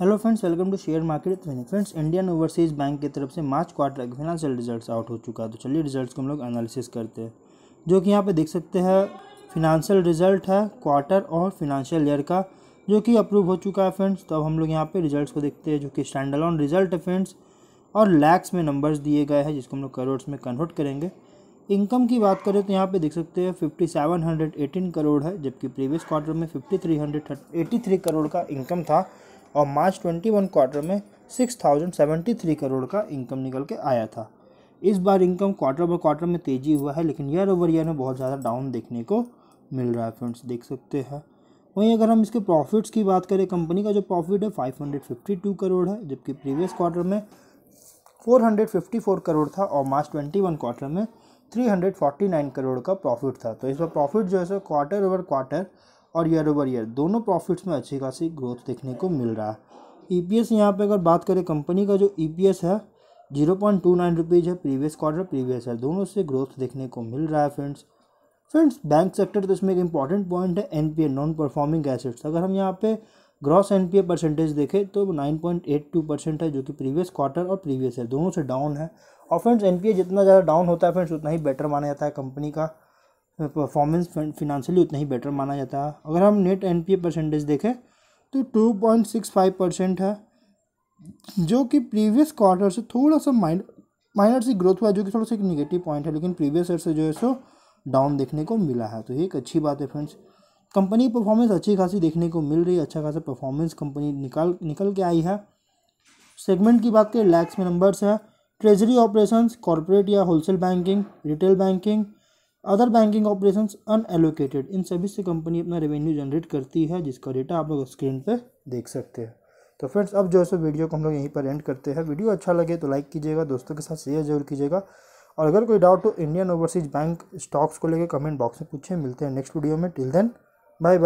hello friends welcome to share market friends Indian overseas bank की तरफ से March quarter का फिनेंशियल रिजल्ट्स आउट हो चुका है तो चलिए रिजल्ट्स को हम लोग एनालिसिस करते हैं जो कि यहाँ पे देख सकते हैं फिनेंशियल रिजल्ट है क्वार्टर और फिनेंशियल ईयर का जो कि अप्रूव हो चुका है फ्रेंड्स तो अब हम लोग यहाँ पे रिजल्ट्स को देखते हैं जो कि ऑन रिजल्ट है फ्रेंड्स और लैक्स में नंबर्स दिए गए हैं जिसको हम लोग करोड़्स में कन्वर्ट करेंगे इनकम की बात करें तो यहाँ पे देख सकते हैं fifty seven hundred eighteen crore है जबकि प्रीवियस क्वार्टर में fifty three hundred eighty three crore का इनकम था और मार्च 21 क्वार्टर में 6073 करोड़ का इनकम निकल के आया था इस बार इनकम क्वार्टर बाई क्वार्टर में तेज़ी हुआ है लेकिन ईयर ओवर ईयर में बहुत ज़्यादा डाउन देखने को मिल रहा है फ्रेंड्स देख सकते हैं वहीं अगर हम इसके प्रॉफिट्स की बात करें कंपनी का जो प्रॉफिट है 552 करोड़ है जबकि प्रीवियस क्वार्टर में 454 करोड़ था और मार्च 21 क्वार्टर में 349 करोड़ का प्रॉफिट था तो इस बार प्रॉफिट जो है सो क्वार्टर ओवर क्वार्टर और ईयर ओवर ईयर दोनों प्रॉफिट्स में अच्छी खासी ग्रोथ देखने को मिल रहा है ई पी एस यहाँ पर अगर बात करें कंपनी का जो ई पी एस है zero point two nine rupees है प्रीवियस क्वार्टर प्रीवियस है दोनों से ग्रोथ देखने को मिल रहा है फ्रेंड्स फ्रेंड्स बैंक सेक्टर तो इसमें एक इंपॉर्टेंट पॉइंट है N P A non performing assets अगर हम यहाँ पे gross N P A percentage देखें तो nine point eight two percent है जो कि प्रीवियस क्वार्टर और प्रीवियस है दोनों से डाउन है और फ्रेंड्स एन पी ए जितना ज़्यादा डाउन होता है फ्रेंड्स उतना ही बेटर माना जाता है कंपनी का परफॉर्मेंस फिनंशियली उतना ही बेटर माना जाता है अगर हम नेट एन परसेंटेज देखें तो two point six five percent है जो कि प्रीवियस क्वार्टर से थोड़ा सा माइंड माइनर सी ग्रोथ हुआ जो कि थोड़ा सा एक निगेटिव पॉइंट है लेकिन प्रीवियस ईयर से जो है सो डाउन देखने को मिला है तो ये एक अच्छी बात है फ्रेंड्स कंपनी परफॉर्मेंस अच्छी खासी देखने को मिल रही है अच्छा खासा परफॉर्मेंस कंपनी निकाल निकल के आई है सेगमेंट की बात करें लैक्स में नंबर्स है ट्रेजरी ऑपरेशंस कॉरपोरेट या wholesale banking retail banking other banking operation unallocated इन सभी से कंपनी अपना रेवेन्यू जनरेट करती है जिसका डेटा आप लोग स्क्रीन पर देख सकते हैं तो फ्रेंड्स अब जो है सो वीडियो को हम लोग यहीं पर एंड करते हैं वीडियो अच्छा लगे तो लाइक कीजिएगा दोस्तों के साथ शेयर जरूर कीजिएगा और अगर कोई डाउट हो इंडियन ओवरसीज बैंक स्टॉक्स को लेकर कमेंट बॉक्स में पूछे मिलते हैं नेक्स्ट वीडियो में टिल देन बाय बाय